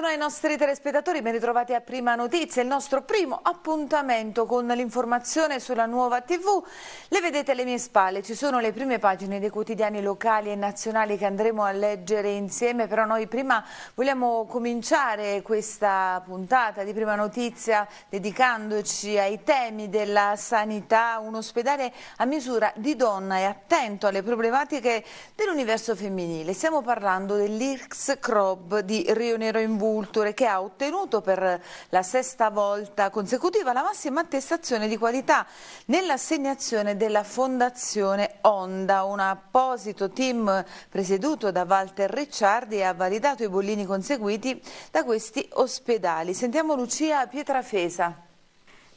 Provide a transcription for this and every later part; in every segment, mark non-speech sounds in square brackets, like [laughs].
Buongiorno ai nostri telespettatori, ben ritrovati a Prima Notizia, il nostro primo appuntamento con l'informazione sulla nuova TV. Le vedete alle mie spalle, ci sono le prime pagine dei quotidiani locali e nazionali che andremo a leggere insieme, però noi prima vogliamo cominciare questa puntata di Prima Notizia dedicandoci ai temi della sanità, un ospedale a misura di donna e attento alle problematiche dell'universo femminile. Stiamo parlando dell'Irx Crob di Rio Nero in Buono Culture che ha ottenuto per la sesta volta consecutiva la massima attestazione di qualità nell'assegnazione della Fondazione Onda. Un apposito team presieduto da Walter Ricciardi ha validato i bollini conseguiti da questi ospedali. Sentiamo Lucia Pietrafesa.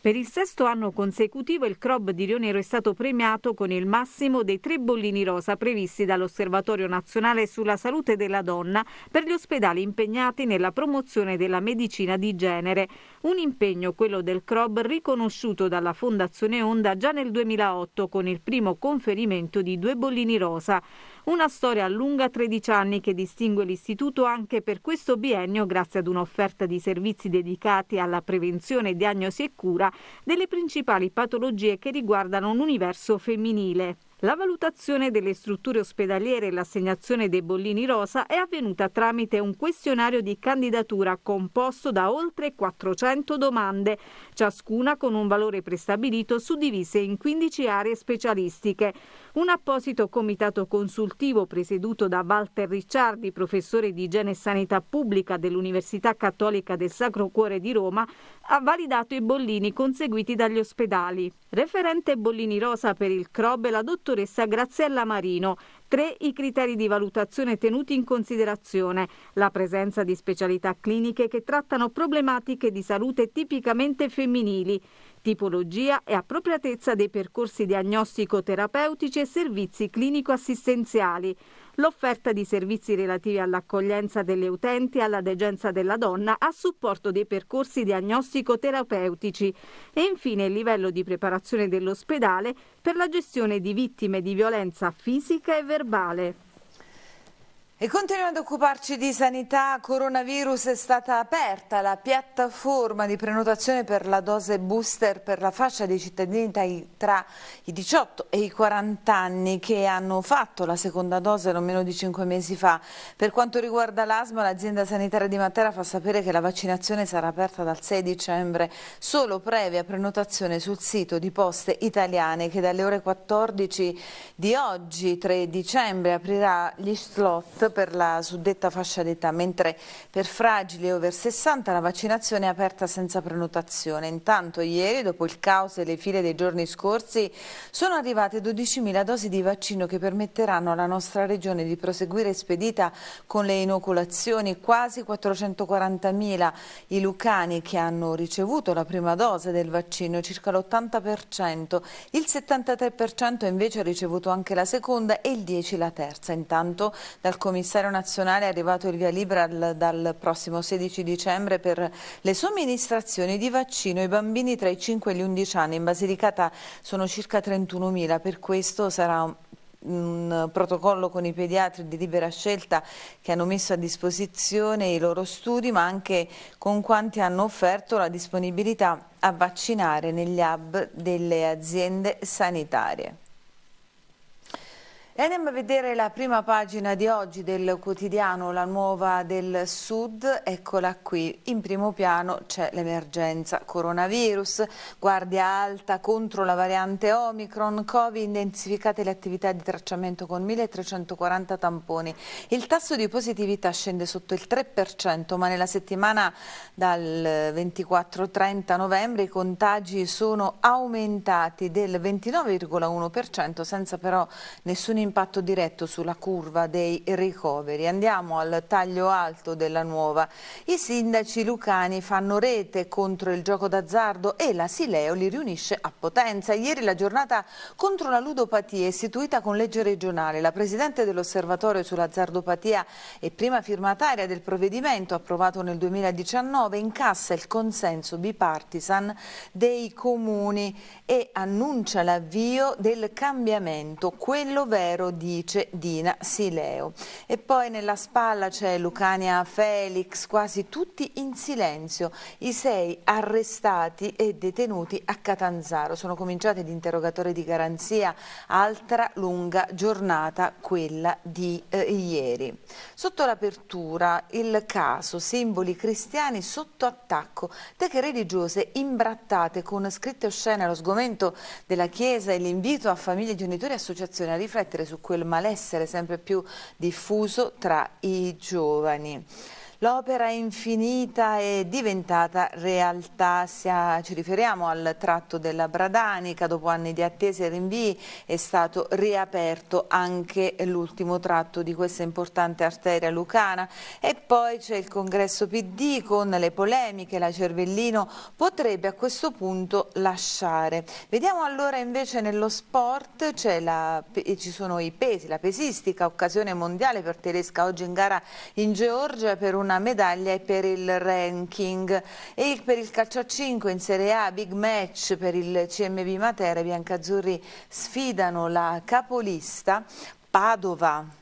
Per il sesto anno consecutivo il Crob di Rionero è stato premiato con il massimo dei tre bollini rosa previsti dall'Osservatorio nazionale sulla salute della donna per gli ospedali impegnati nella promozione della medicina di genere. Un impegno, quello del Crob, riconosciuto dalla Fondazione Onda già nel 2008 con il primo conferimento di due bollini rosa. Una storia lunga 13 anni che distingue l'istituto anche per questo biennio grazie ad un'offerta di servizi dedicati alla prevenzione, diagnosi e cura delle principali patologie che riguardano l'universo femminile. La valutazione delle strutture ospedaliere e l'assegnazione dei bollini rosa è avvenuta tramite un questionario di candidatura composto da oltre 400 domande, ciascuna con un valore prestabilito suddivise in 15 aree specialistiche. Un apposito comitato consultivo presieduto da Walter Ricciardi, professore di igiene e sanità pubblica dell'Università Cattolica del Sacro Cuore di Roma, ha validato i bollini conseguiti dagli ospedali. Referente bollini rosa per il CROB la dottoressa dottoressa Graziella Marino. Tre i criteri di valutazione tenuti in considerazione, la presenza di specialità cliniche che trattano problematiche di salute tipicamente femminili, tipologia e appropriatezza dei percorsi diagnostico-terapeutici e servizi clinico-assistenziali l'offerta di servizi relativi all'accoglienza delle utenti e alla degenza della donna a supporto dei percorsi diagnostico-terapeutici e infine il livello di preparazione dell'ospedale per la gestione di vittime di violenza fisica e verbale. E continuiamo ad occuparci di sanità, coronavirus è stata aperta la piattaforma di prenotazione per la dose booster per la fascia dei cittadini tra i 18 e i 40 anni che hanno fatto la seconda dose non meno di 5 mesi fa. Per quanto riguarda l'asma, l'azienda sanitaria di Matera fa sapere che la vaccinazione sarà aperta dal 6 dicembre solo previa prenotazione sul sito di Poste Italiane che dalle ore 14 di oggi, 3 dicembre, aprirà gli slot per la suddetta fascia d'età, mentre per fragili over 60 la vaccinazione è aperta senza prenotazione. Intanto ieri, dopo il caos e le file dei giorni scorsi, sono arrivate 12.000 dosi di vaccino che permetteranno alla nostra regione di proseguire spedita con le inoculazioni, quasi 440.000 i lucani che hanno ricevuto la prima dose del vaccino, circa l'80%, il 73% invece ha ricevuto anche la seconda e il 10% la terza. Intanto dal Comitato commissario nazionale è arrivato il via libera dal, dal, prossimo 16 dicembre per le somministrazioni di vaccino ai bambini tra i 5 e gli 11 anni. In Basilicata sono circa 31.000, per questo sarà un un protocollo con i pediatri di libera scelta che hanno messo a disposizione i loro studi ma anche con quanti hanno offerto la disponibilità a vaccinare negli hub delle aziende sanitarie. E andiamo a vedere la prima pagina di oggi del quotidiano La Nuova del Sud, eccola qui, in primo piano c'è l'emergenza coronavirus, guardia alta contro la variante Omicron, Covid, intensificate le attività di tracciamento con 1340 tamponi, il tasso di positività scende sotto il 3% ma nella settimana dal 24-30 novembre i contagi sono aumentati del 29,1% senza però nessun impatto impatto diretto sulla curva dei ricoveri. Andiamo al taglio alto della nuova. I sindaci lucani fanno rete contro il gioco d'azzardo e la Sileo li riunisce a Potenza. Ieri la giornata contro la ludopatia istituita con legge regionale. La Presidente dell'Osservatorio sull'azzardopatia e prima firmataria del provvedimento approvato nel 2019 incassa il consenso bipartisan dei comuni e annuncia l'avvio del cambiamento, quello vero 0, dice Dina Sileo. E poi nella spalla c'è Lucania Felix, quasi tutti in silenzio, i sei arrestati e detenuti a Catanzaro. Sono cominciati gli interrogatori di garanzia, altra lunga giornata quella di eh, ieri. Sotto l'apertura il caso, simboli cristiani sotto attacco, teche religiose imbrattate con scritte oscene allo sgomento della Chiesa e l'invito a famiglie, genitori e associazioni a riflettere su quel malessere sempre più diffuso tra i giovani. L'opera infinita è diventata realtà, ci riferiamo al tratto della Bradanica, dopo anni di attese e rinvii è stato riaperto anche l'ultimo tratto di questa importante arteria lucana e poi c'è il congresso PD con le polemiche, la Cervellino potrebbe a questo punto lasciare. Vediamo allora invece nello sport, la, ci sono i pesi, la pesistica, occasione mondiale per Tedesca oggi in gara in Georgia per una una medaglia e per il ranking. E per il calcio a 5 in Serie A, big match per il CMB Matera, i biancazzurri sfidano la capolista Padova.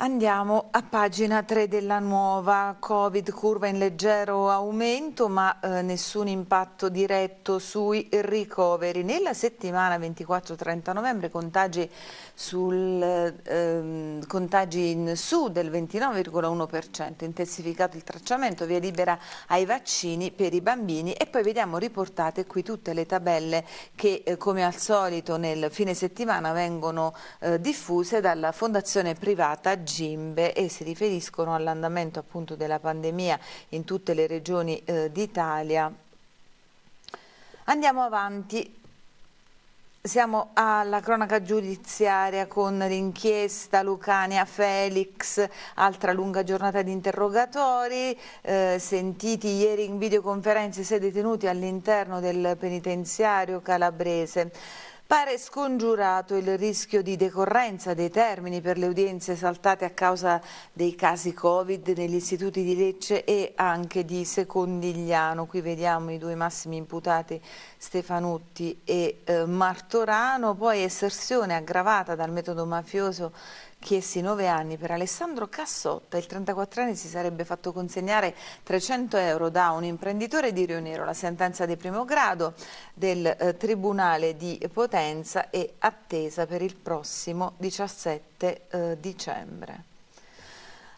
Andiamo a pagina 3 della nuova Covid, curva in leggero aumento ma eh, nessun impatto diretto sui ricoveri. Nella settimana 24-30 novembre contagi, sul, eh, contagi in su del 29,1%, intensificato il tracciamento, via libera ai vaccini per i bambini e poi vediamo riportate qui tutte le tabelle che eh, come al solito nel fine settimana vengono eh, diffuse dalla fondazione privata GIMBE e si riferiscono all'andamento appunto della pandemia in tutte le regioni eh, d'Italia. Andiamo avanti, siamo alla cronaca giudiziaria con l'inchiesta Lucania Felix, altra lunga giornata di interrogatori, eh, sentiti ieri in videoconferenza i sei detenuti all'interno del penitenziario calabrese. Pare scongiurato il rischio di decorrenza dei termini per le udienze saltate a causa dei casi Covid negli istituti di Lecce e anche di Secondigliano. Qui vediamo i due massimi imputati Stefanutti e eh, Martorano, poi essersione aggravata dal metodo mafioso chiesti nove anni per Alessandro Cassotta, il 34enne si sarebbe fatto consegnare 300 euro da un imprenditore di Rio Nero, la sentenza di primo grado del eh, Tribunale di Potenza è attesa per il prossimo 17 eh, dicembre.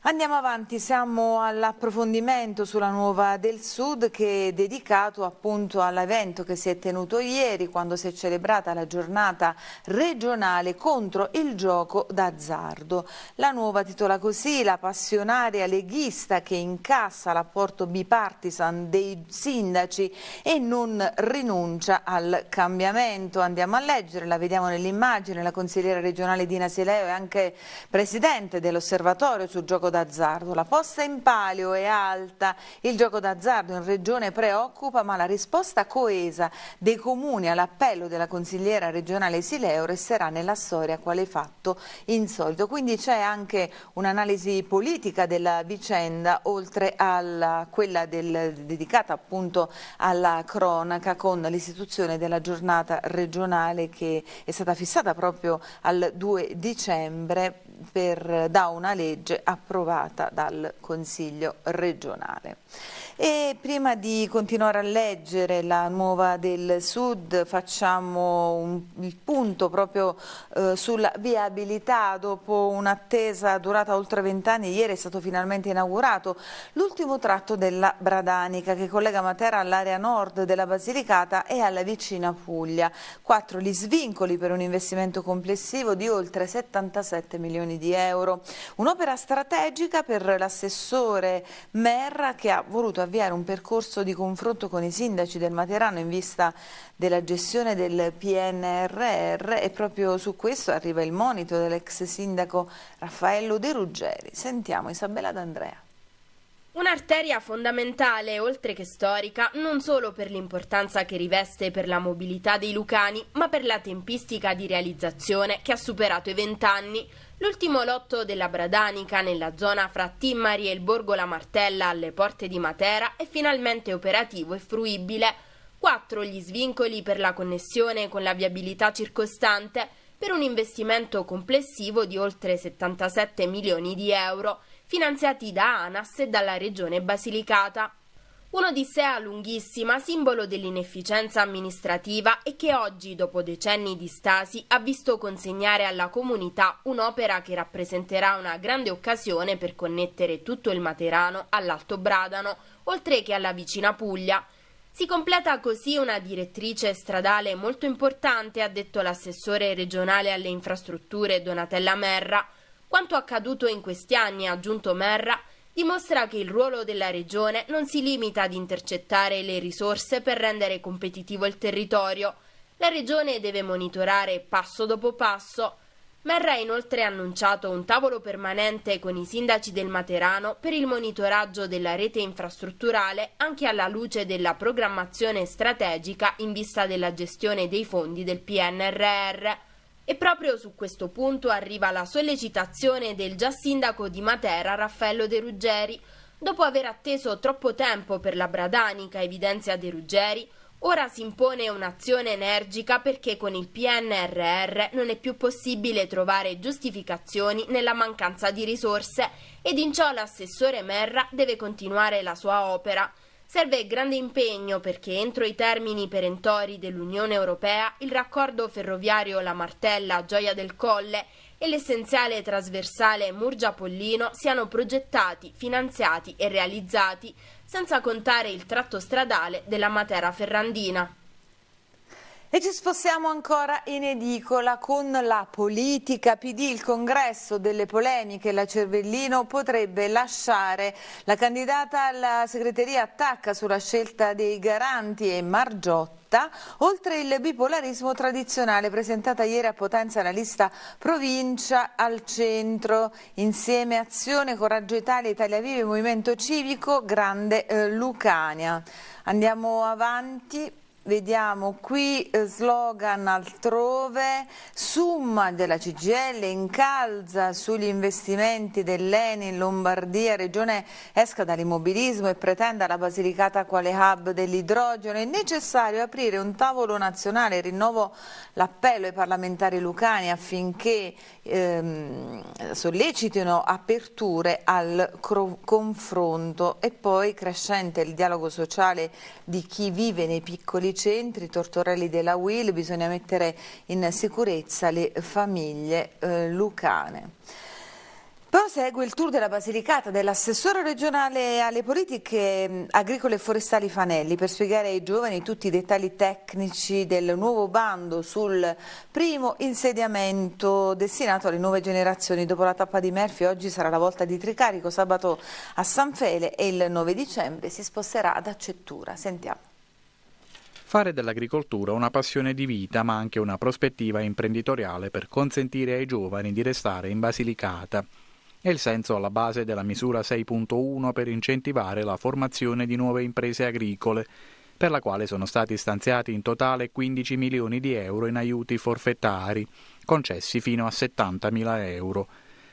Andiamo avanti, siamo all'approfondimento sulla nuova del Sud che è dedicato appunto all'evento che si è tenuto ieri quando si è celebrata la giornata regionale contro il gioco d'azzardo. La nuova titola così la passionaria leghista che incassa l'apporto bipartisan dei sindaci e non rinuncia al cambiamento. Andiamo a leggere, la vediamo nell'immagine, la consigliera regionale Dina Sileo è anche presidente dell'osservatorio sul gioco d'azzardo d'azzardo. La posta in palio è alta, il gioco d'azzardo in regione preoccupa, ma la risposta coesa dei comuni all'appello della consigliera regionale Sileo resterà nella storia quale fatto insolito. Quindi c'è anche un'analisi politica della vicenda, oltre a quella del, dedicata appunto alla cronaca con l'istituzione della giornata regionale che è stata fissata proprio al 2 dicembre per, da una legge approvata dal Consiglio regionale. E prima di continuare a leggere la nuova del Sud facciamo un, il punto proprio eh, sulla viabilità dopo un'attesa durata oltre vent'anni. Ieri è stato finalmente inaugurato l'ultimo tratto della Bradanica che collega Matera all'area nord della Basilicata e alla vicina Puglia. Quattro gli svincoli per un investimento complessivo di oltre 77 milioni milioni di euro. Un'opera strategica per l'assessore Merra che ha voluto avviare un percorso di confronto con i sindaci del Materano in vista della gestione del PNRR e proprio su questo arriva il monito dell'ex sindaco Raffaello De Ruggeri. Sentiamo Isabella D'Andrea. Un'arteria fondamentale, oltre che storica, non solo per l'importanza che riveste per la mobilità dei lucani, ma per la tempistica di realizzazione che ha superato i vent'anni, L'ultimo lotto della Bradanica nella zona fra Timmari e il Borgo La Martella alle porte di Matera è finalmente operativo e fruibile. Quattro gli svincoli per la connessione con la viabilità circostante per un investimento complessivo di oltre 77 milioni di euro, finanziati da ANAS e dalla Regione Basilicata. Un'odissea lunghissima, simbolo dell'inefficienza amministrativa e che oggi, dopo decenni di stasi, ha visto consegnare alla comunità un'opera che rappresenterà una grande occasione per connettere tutto il Materano all'Alto Bradano, oltre che alla vicina Puglia. Si completa così una direttrice stradale molto importante, ha detto l'assessore regionale alle infrastrutture Donatella Merra. Quanto accaduto in questi anni, ha aggiunto Merra, dimostra che il ruolo della Regione non si limita ad intercettare le risorse per rendere competitivo il territorio. La Regione deve monitorare passo dopo passo. Marra ha inoltre annunciato un tavolo permanente con i sindaci del Materano per il monitoraggio della rete infrastrutturale anche alla luce della programmazione strategica in vista della gestione dei fondi del PNRR. E proprio su questo punto arriva la sollecitazione del già sindaco di Matera Raffaello De Ruggeri. Dopo aver atteso troppo tempo per la Bradanica, evidenzia De Ruggeri, Ora si impone un'azione energica perché con il PNRR non è più possibile trovare giustificazioni nella mancanza di risorse ed in ciò l'assessore Merra deve continuare la sua opera. Serve grande impegno perché entro i termini perentori dell'Unione Europea il raccordo ferroviario La Martella-Gioia del Colle e l'essenziale trasversale Murgia-Pollino siano progettati, finanziati e realizzati, senza contare il tratto stradale della Matera Ferrandina. E ci spostiamo ancora in edicola con la politica PD, il congresso delle polemiche, la Cervellino potrebbe lasciare. La candidata alla segreteria attacca sulla scelta dei garanti e Margiotta oltre il bipolarismo tradizionale presentata ieri a Potenza la lista provincia al centro, insieme Azione, Coraggio Italia, Italia Vive, Movimento Civico, Grande eh, Lucania. Andiamo avanti vediamo qui eh, slogan altrove, summa della CGL incalza sugli investimenti dell'ENI in Lombardia, regione esca dall'immobilismo e pretenda la Basilicata quale hub dell'idrogeno, è necessario aprire un tavolo nazionale, rinnovo l'appello ai parlamentari lucani affinché ehm, sollecitino aperture al confronto e poi crescente il dialogo sociale di chi vive nei piccoli centri centri tortorelli della WIL, bisogna mettere in sicurezza le famiglie eh, lucane. Poi segue il tour della Basilicata dell'assessore regionale alle politiche agricole e forestali Fanelli per spiegare ai giovani tutti i dettagli tecnici del nuovo bando sul primo insediamento destinato alle nuove generazioni. Dopo la tappa di Murphy oggi sarà la volta di Tricarico, sabato a San Fele e il 9 dicembre si sposterà ad Accettura. Sentiamo. Fare dell'agricoltura una passione di vita ma anche una prospettiva imprenditoriale per consentire ai giovani di restare in Basilicata. È il senso alla base della misura 6.1 per incentivare la formazione di nuove imprese agricole, per la quale sono stati stanziati in totale 15 milioni di euro in aiuti forfettari, concessi fino a 70 mila euro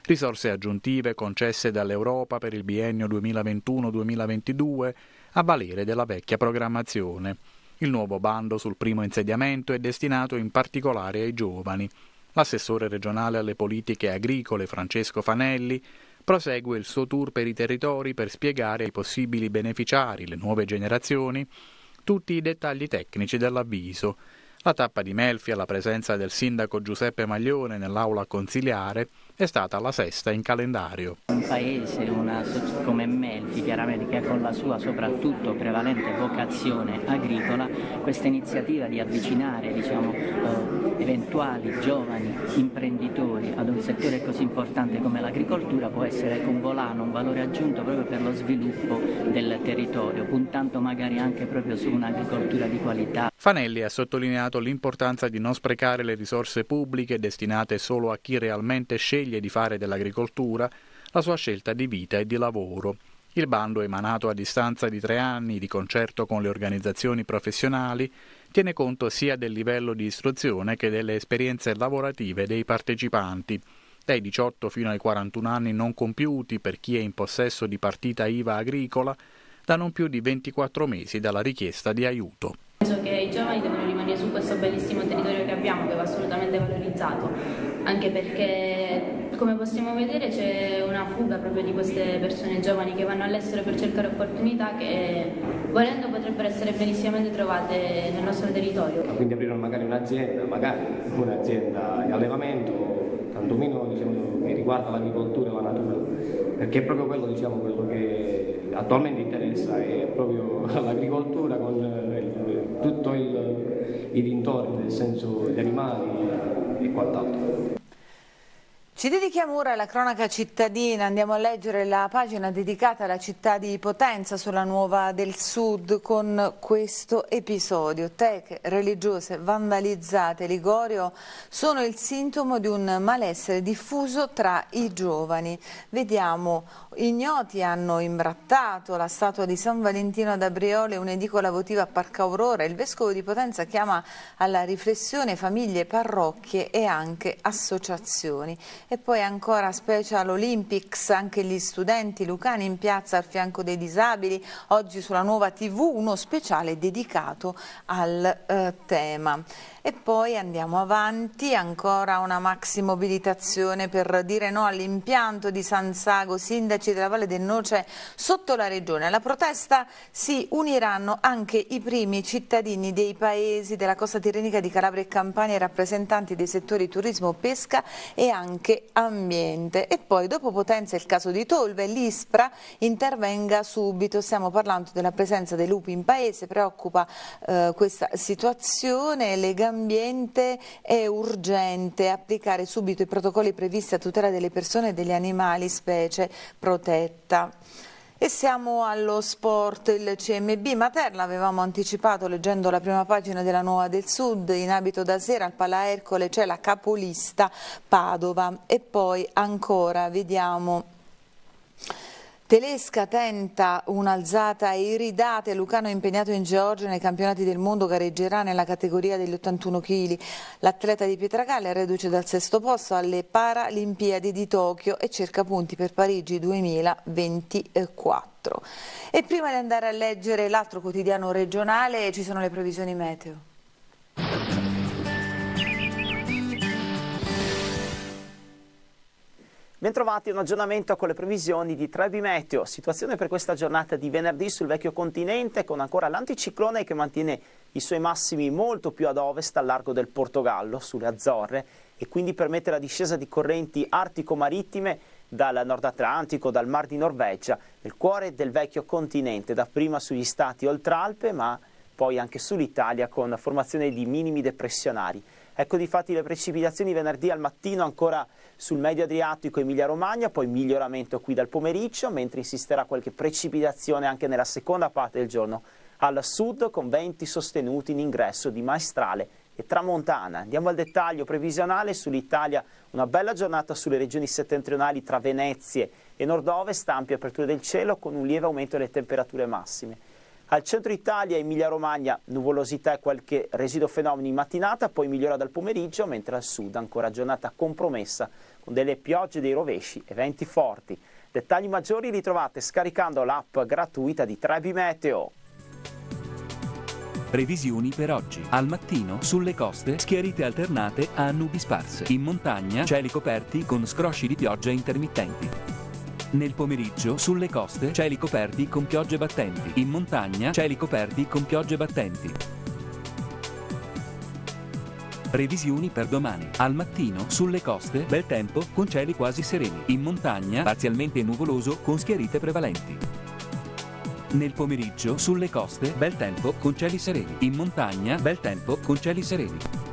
risorse aggiuntive concesse dall'Europa per il biennio 2021-2022 a valere della vecchia programmazione. Il nuovo bando sul primo insediamento è destinato in particolare ai giovani. L'assessore regionale alle politiche agricole Francesco Fanelli prosegue il suo tour per i territori per spiegare ai possibili beneficiari, le nuove generazioni, tutti i dettagli tecnici dell'avviso. La tappa di Melfi alla presenza del sindaco Giuseppe Maglione nell'aula consiliare è stata la sesta in calendario. Un paese una, come Melfi, chiaramente, che con la sua soprattutto prevalente vocazione agricola, questa iniziativa di avvicinare diciamo, eh, eventuali giovani imprenditori ad un settore così importante come l'agricoltura può essere ecco, un volano, un valore aggiunto proprio per lo sviluppo del territorio, puntando magari anche proprio su un'agricoltura di qualità. Fanelli ha sottolineato l'importanza di non sprecare le risorse pubbliche destinate solo a chi realmente sceglie sceglie di fare dell'agricoltura la sua scelta di vita e di lavoro. Il bando, emanato a distanza di tre anni di concerto con le organizzazioni professionali, tiene conto sia del livello di istruzione che delle esperienze lavorative dei partecipanti. Dai 18 fino ai 41 anni non compiuti per chi è in possesso di partita IVA agricola, da non più di 24 mesi dalla richiesta di aiuto che i giovani devono rimanere su questo bellissimo territorio che abbiamo, che va assolutamente valorizzato, anche perché come possiamo vedere c'è una fuga proprio di queste persone giovani che vanno all'estero per cercare opportunità che volendo potrebbero essere benissimamente trovate nel nostro territorio. Quindi aprire magari un'azienda, magari un'azienda di allevamento, tantomeno diciamo, che riguarda l'agricoltura e la natura, perché è proprio quello, diciamo, quello che attualmente interessa, è proprio [laughs] l'agricoltura con eh, tutto il, i dintorni, nel senso gli animali e quant'altro. Ci dedichiamo ora alla cronaca cittadina, andiamo a leggere la pagina dedicata alla città di Potenza sulla Nuova del Sud con questo episodio. Teche religiose vandalizzate Ligorio sono il sintomo di un malessere diffuso tra i giovani. Vediamo, ignoti hanno imbrattato la statua di San Valentino ad Abriole, un'edicola votiva a Parca Aurora. Il vescovo di Potenza chiama alla riflessione famiglie, parrocchie e anche associazioni. E poi ancora Special Olympics, anche gli studenti lucani in piazza al fianco dei disabili, oggi sulla nuova TV uno speciale dedicato al eh, tema. E poi andiamo avanti, ancora una maxi mobilitazione per dire no all'impianto di San Sago, sindaci della Valle del Noce sotto la regione. Alla protesta si uniranno anche i primi cittadini dei paesi della costa tirrenica di Calabria e Campania rappresentanti dei settori turismo, pesca e anche ambiente. E poi dopo Potenza è il caso di Tolve, l'ISPRA intervenga subito, stiamo parlando della presenza dei lupi in paese, preoccupa eh, questa situazione legata ambiente è urgente applicare subito i protocolli previsti a tutela delle persone e degli animali, specie protetta. E siamo allo sport, il CMB Materna, avevamo anticipato leggendo la prima pagina della Nuova del Sud, in abito da sera al Pala Ercole c'è la capolista Padova e poi ancora vediamo Telesca tenta un'alzata iridate, Lucano è impegnato in Georgia nei campionati del mondo, gareggerà nella categoria degli 81 kg. L'atleta di Pietragalla è reduce dal sesto posto alle Paralimpiadi di Tokyo e cerca punti per Parigi 2024. E prima di andare a leggere l'altro quotidiano regionale ci sono le previsioni meteo. Bentrovati a un aggiornamento con le previsioni di Trebi Meteo. Situazione per questa giornata di venerdì sul vecchio continente con ancora l'anticiclone che mantiene i suoi massimi molto più ad ovest al largo del Portogallo, sulle Azzorre e quindi permette la discesa di correnti artico-marittime dal Nord Atlantico, dal Mar di Norvegia, nel cuore del vecchio continente, dapprima sugli stati oltralpe ma poi anche sull'Italia con formazione di minimi depressionari. Ecco difatti le precipitazioni venerdì al mattino ancora sul medio Adriatico Emilia Romagna, poi miglioramento qui dal pomeriggio, mentre insisterà qualche precipitazione anche nella seconda parte del giorno al sud con venti sostenuti in ingresso di Maestrale e Tramontana. Andiamo al dettaglio previsionale sull'Italia, una bella giornata sulle regioni settentrionali tra Venezie e nord-ovest, ampie aperture del cielo con un lieve aumento delle temperature massime. Al centro Italia e Emilia Romagna nuvolosità e qualche residuo fenomeno in mattinata, poi migliora dal pomeriggio, mentre al sud ancora giornata compromessa con delle piogge, dei rovesci e venti forti. Dettagli maggiori li trovate scaricando l'app gratuita di Trebi Meteo. Previsioni per oggi. Al mattino, sulle coste, schiarite alternate a nubi sparse. In montagna, cieli coperti con scrosci di pioggia intermittenti. Nel pomeriggio sulle coste cieli coperti con piogge battenti, in montagna cieli coperti con piogge battenti. Previsioni per domani. Al mattino, sulle coste, bel tempo, con cieli quasi sereni. In montagna, parzialmente nuvoloso, con schiarite prevalenti. Nel pomeriggio, sulle coste, bel tempo, con cieli sereni. In montagna, bel tempo, con cieli sereni.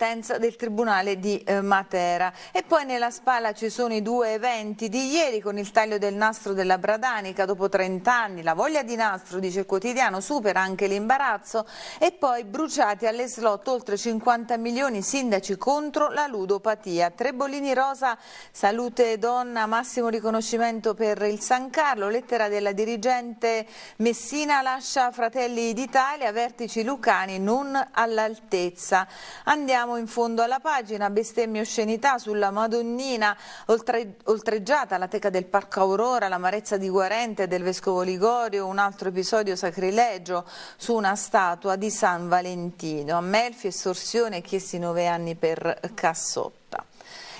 sentenza del Tribunale di eh, Matera. E poi nella spalla ci sono i due eventi di ieri con il taglio del nastro della Bradanica dopo 30 anni, la voglia di nastro, dice il quotidiano, supera anche l'imbarazzo e poi bruciati alle slot oltre 50 milioni sindaci contro la ludopatia. Trebolini Rosa, salute donna, massimo riconoscimento per il San Carlo, lettera della dirigente Messina lascia Fratelli d'Italia, vertici lucani non all'altezza. Andiamo Andiamo in fondo alla pagina, bestemmie oscenità sulla Madonnina, oltre, oltreggiata la teca del Parco Aurora, l'amarezza di Guarente del Vescovo Ligorio, un altro episodio sacrilegio su una statua di San Valentino. A Melfi estorsione chiesti nove anni per Cassotta.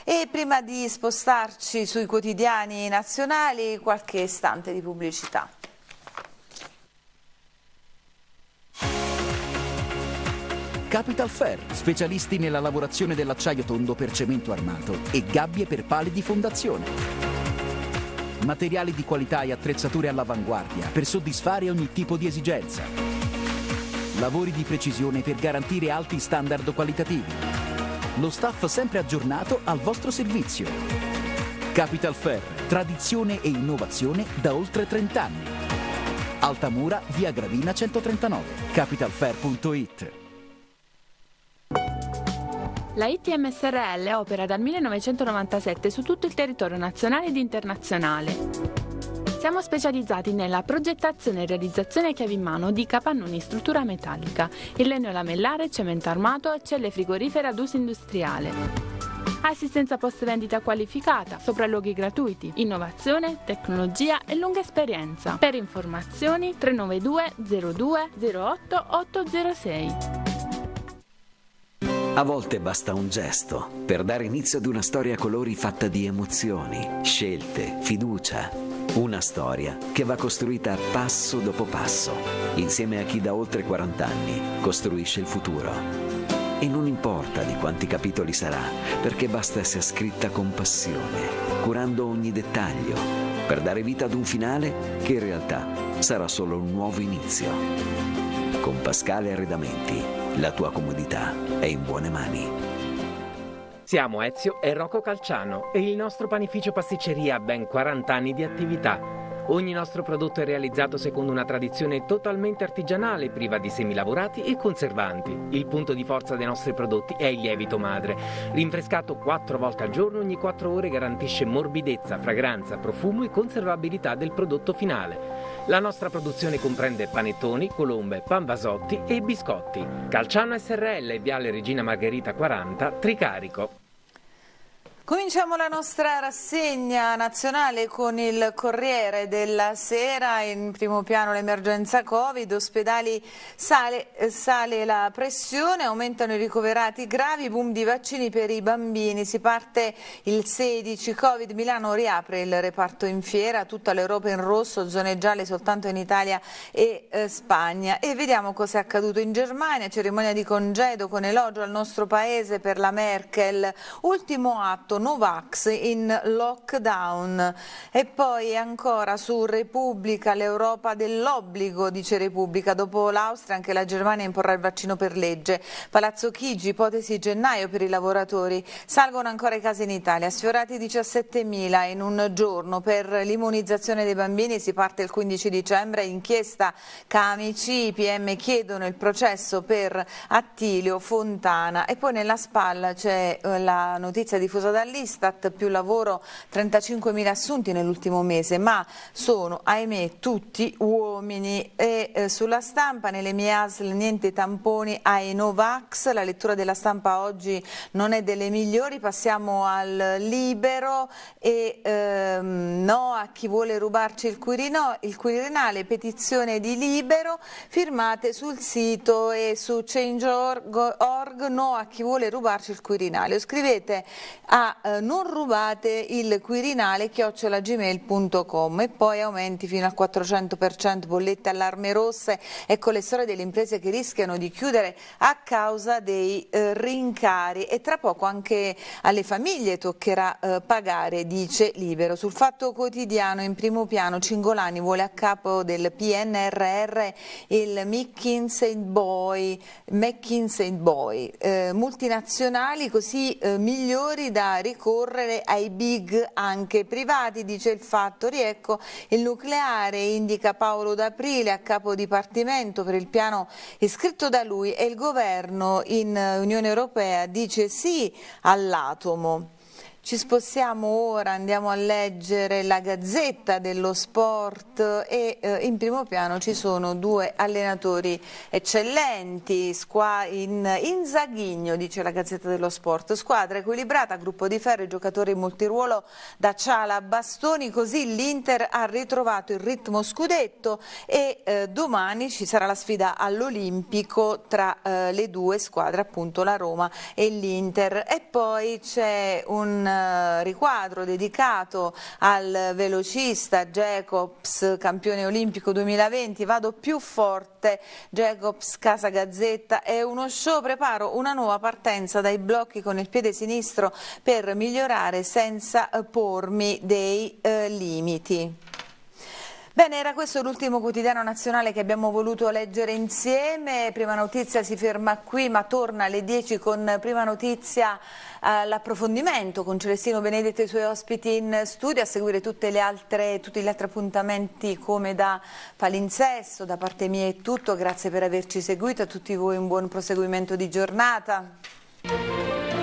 E prima di spostarci sui quotidiani nazionali, qualche istante di pubblicità. Capital Fair, specialisti nella lavorazione dell'acciaio tondo per cemento armato e gabbie per pali di fondazione. Materiali di qualità e attrezzature all'avanguardia per soddisfare ogni tipo di esigenza. Lavori di precisione per garantire alti standard qualitativi. Lo staff sempre aggiornato al vostro servizio. Capital Fair, tradizione e innovazione da oltre 30 anni. Altamura, via Gravina 139, capitalfair.it. La ITM SRL opera dal 1997 su tutto il territorio nazionale ed internazionale. Siamo specializzati nella progettazione e realizzazione chiave in mano di capannoni in struttura metallica, il legno lamellare, cemento armato, celle frigorifere ad uso industriale. Assistenza post vendita qualificata, sopralluoghi gratuiti, innovazione, tecnologia e lunga esperienza. Per informazioni 392 02 08 806. A volte basta un gesto per dare inizio ad una storia a colori fatta di emozioni, scelte, fiducia. Una storia che va costruita passo dopo passo, insieme a chi da oltre 40 anni costruisce il futuro. E non importa di quanti capitoli sarà, perché basta essere scritta con passione, curando ogni dettaglio, per dare vita ad un finale che in realtà sarà solo un nuovo inizio. Con Pascale Arredamenti la tua comodità è in buone mani. Siamo Ezio e Rocco Calciano e il nostro panificio pasticceria ha ben 40 anni di attività Ogni nostro prodotto è realizzato secondo una tradizione totalmente artigianale, priva di semilavorati e conservanti. Il punto di forza dei nostri prodotti è il lievito madre. Rinfrescato quattro volte al giorno, ogni quattro ore garantisce morbidezza, fragranza, profumo e conservabilità del prodotto finale. La nostra produzione comprende panettoni, colombe, panvasotti e biscotti. Calciano SRL, Viale Regina Margherita 40, Tricarico. Cominciamo la nostra rassegna nazionale con il Corriere della Sera, in primo piano l'emergenza Covid, ospedali sale, sale, la pressione, aumentano i ricoverati gravi, boom di vaccini per i bambini, si parte il 16, Covid Milano riapre il reparto in fiera, tutta l'Europa in rosso, zone gialle soltanto in Italia e eh, Spagna e vediamo cosa è accaduto in Germania, cerimonia di congedo con elogio al nostro paese per la Merkel, ultimo atto Novax in lockdown. E poi ancora su Repubblica, l'Europa dell'obbligo, dice Repubblica. Dopo l'Austria anche la Germania imporrà il vaccino per legge. Palazzo Chigi, ipotesi gennaio per i lavoratori. Salgono ancora i casi in Italia, sfiorati 17.000 in un giorno. Per l'immunizzazione dei bambini si parte il 15 dicembre. Inchiesta Camici, IPM chiedono il processo per Attilio Fontana. E poi nella spalla c'è eh, la notizia diffusa da dall'Istat, più lavoro 35.000 assunti nell'ultimo mese, ma sono ahimè tutti uomini e eh, sulla stampa nelle mie ASL niente tamponi ai Novax, la lettura della stampa oggi non è delle migliori, passiamo al libero e ehm, no a chi vuole rubarci il, Quirino, il Quirinale, petizione di libero, firmate sul sito e su change.org no a chi vuole rubarci il Quirinale. scrivete a eh, non rubate il Quirinale chiocciolagmail.com e poi aumenti fino al 400% bollette allarme rosse. Ecco le storie delle imprese che rischiano di chiudere a causa dei eh, rincari e tra poco anche alle famiglie toccherà eh, pagare, dice Libero. Sul fatto quotidiano in primo piano Cingolani vuole a capo del PNRR il McKinsey Boy, McKinsey Boy eh, multinazionali così eh, migliori da ricorrere ai big anche privati, dice il fatto. Riecco il nucleare indica Paolo D'Aprile a capo dipartimento per il piano iscritto da lui e il governo in eh, Unione Europea dice sì all'atomo. Ci spostiamo ora, andiamo a leggere la Gazzetta dello Sport e eh, in primo piano ci sono due allenatori eccellenti, in, in Zaghigno, dice la Gazzetta dello Sport, squadra equilibrata, gruppo di ferro, giocatori multiruolo da Ciala a Bastoni, così l'Inter ha ritrovato il ritmo scudetto e eh, domani ci sarà la sfida all'Olimpico tra eh, le due squadre, appunto la Roma e l'Inter. E poi c'è un eh, riquadro dedicato al velocista Jacobs, campione olimpico 2020, vado più forte, Jacobs Casa Gazzetta, è uno show, preparo una nuova partenza dai blocchi con il piede sinistro per migliorare senza pormi dei eh, limiti. Bene, era questo l'ultimo quotidiano nazionale che abbiamo voluto leggere insieme. Prima notizia si ferma qui, ma torna alle 10 con prima notizia eh, l'approfondimento con Celestino Benedetto e i suoi ospiti in studio. A seguire altre, tutti gli altri appuntamenti come da palinsesto. Da parte mia è tutto. Grazie per averci seguito. A tutti voi un buon proseguimento di giornata.